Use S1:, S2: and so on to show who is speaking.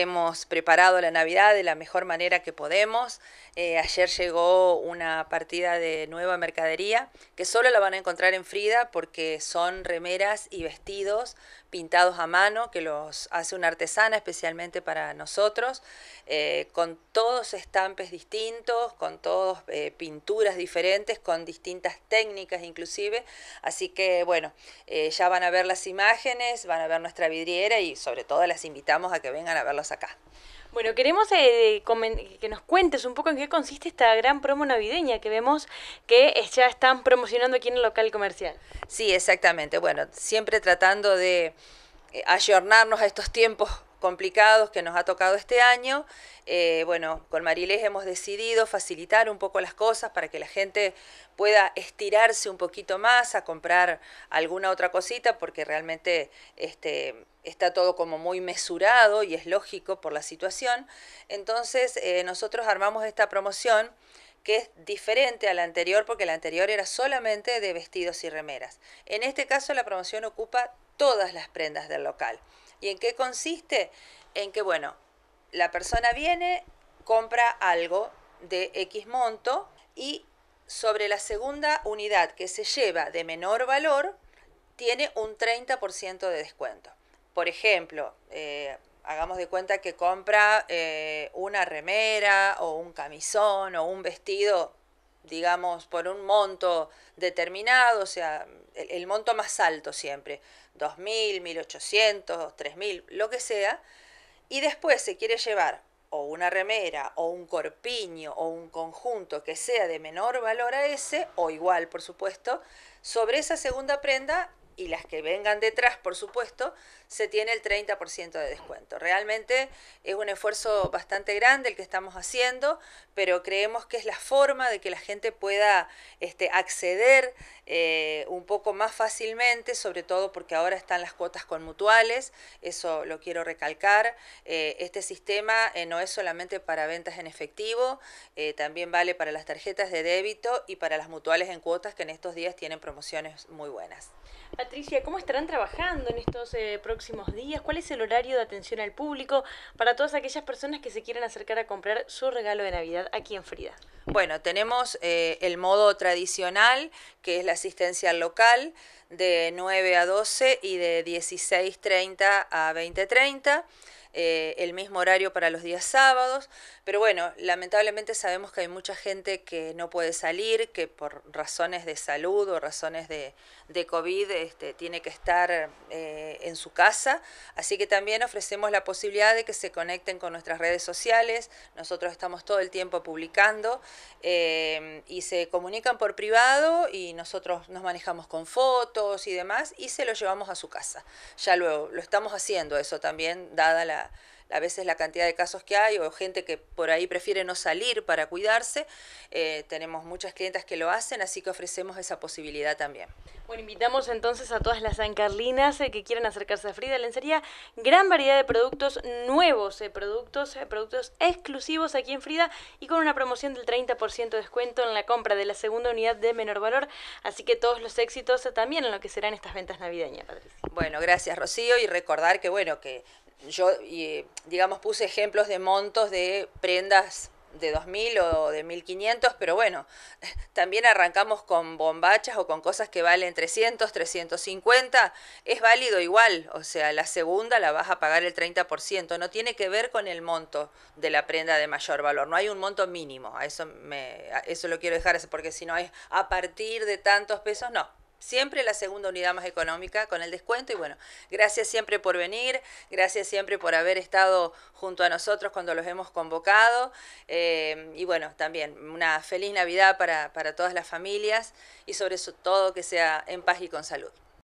S1: hemos preparado la Navidad de la mejor manera que podemos. Eh, ayer llegó una partida de nueva mercadería que solo la van a encontrar en Frida porque son remeras y vestidos pintados a mano que los hace una artesana especialmente para nosotros, eh, con todos estampes distintos, con todas eh, pinturas diferentes, con distintas técnicas inclusive. Así que bueno, ya van a ver las imágenes, van a ver nuestra vidriera y sobre todo las invitamos a que vengan a ver los acá.
S2: Bueno, queremos eh, que nos cuentes un poco en qué consiste esta gran
S1: promo navideña que vemos que ya están promocionando aquí en el local comercial. Sí, exactamente. Bueno, siempre tratando de eh, ayornarnos a estos tiempos complicados que nos ha tocado este año. Eh, bueno, con Marilés hemos decidido facilitar un poco las cosas para que la gente pueda estirarse un poquito más a comprar alguna otra cosita, porque realmente este, está todo como muy mesurado y es lógico por la situación. Entonces eh, nosotros armamos esta promoción que es diferente a la anterior porque la anterior era solamente de vestidos y remeras. En este caso la promoción ocupa todas las prendas del local. ¿Y en qué consiste? En que, bueno, la persona viene, compra algo de X monto y sobre la segunda unidad que se lleva de menor valor, tiene un 30% de descuento por ejemplo, eh, hagamos de cuenta que compra eh, una remera o un camisón o un vestido, digamos, por un monto determinado, o sea, el, el monto más alto siempre, 2.000, 1.800, 3.000, lo que sea, y después se quiere llevar o una remera o un corpiño o un conjunto que sea de menor valor a ese, o igual por supuesto, sobre esa segunda prenda y las que vengan detrás, por supuesto, se tiene el 30% de descuento. Realmente es un esfuerzo bastante grande el que estamos haciendo, pero creemos que es la forma de que la gente pueda este, acceder eh, un poco más fácilmente, sobre todo porque ahora están las cuotas con mutuales, eso lo quiero recalcar. Eh, este sistema eh, no es solamente para ventas en efectivo, también vale para las tarjetas de débito y para las mutuales en cuotas que en estos días tienen promociones muy buenas. Patricia, ¿cómo estarán trabajando en estos eh, próximos días? ¿Cuál es el horario de atención al público para todas aquellas personas que se quieran acercar a comprar su regalo de Navidad aquí en Frida? Bueno, tenemos eh, el modo tradicional, que es la asistencia local, de 9 a 12 y de 16.30 a 20.30. Eh, el mismo horario para los días sábados, pero bueno, lamentablemente sabemos que hay mucha gente que no puede salir, que por razones de salud o razones de, de COVID este, tiene que estar eh, en su casa, así que también ofrecemos la posibilidad de que se conecten con nuestras redes sociales, nosotros estamos todo el tiempo publicando eh, y se comunican por privado y nosotros nos manejamos con fotos y demás y se lo llevamos a su casa. Ya luego, lo estamos haciendo eso también, dada la a veces la cantidad de casos que hay o gente que por ahí prefiere no salir para cuidarse. Eh, tenemos muchas clientas que lo hacen, así que ofrecemos esa posibilidad también.
S2: Bueno, invitamos entonces a todas las ancarlinas eh, que quieran acercarse a Frida Lencería. Gran variedad de productos nuevos, eh, productos, productos exclusivos aquí en Frida y con una promoción del 30% de descuento en la compra de la segunda unidad de menor valor. Así que todos los éxitos también en lo que serán estas ventas navideñas,
S1: Bueno, gracias Rocío y recordar que bueno, que yo, digamos, puse ejemplos de montos de prendas de 2.000 o de 1.500, pero bueno, también arrancamos con bombachas o con cosas que valen 300, 350, es válido igual, o sea, la segunda la vas a pagar el 30%, no tiene que ver con el monto de la prenda de mayor valor, no hay un monto mínimo, a eso, me, a eso lo quiero dejar, porque si no es a partir de tantos pesos, no, Siempre la segunda unidad más económica con el descuento. Y bueno, gracias siempre por venir, gracias siempre por haber estado junto a nosotros cuando los hemos convocado. Eh, y bueno, también una feliz Navidad para, para todas las familias y sobre todo que sea en paz y con salud.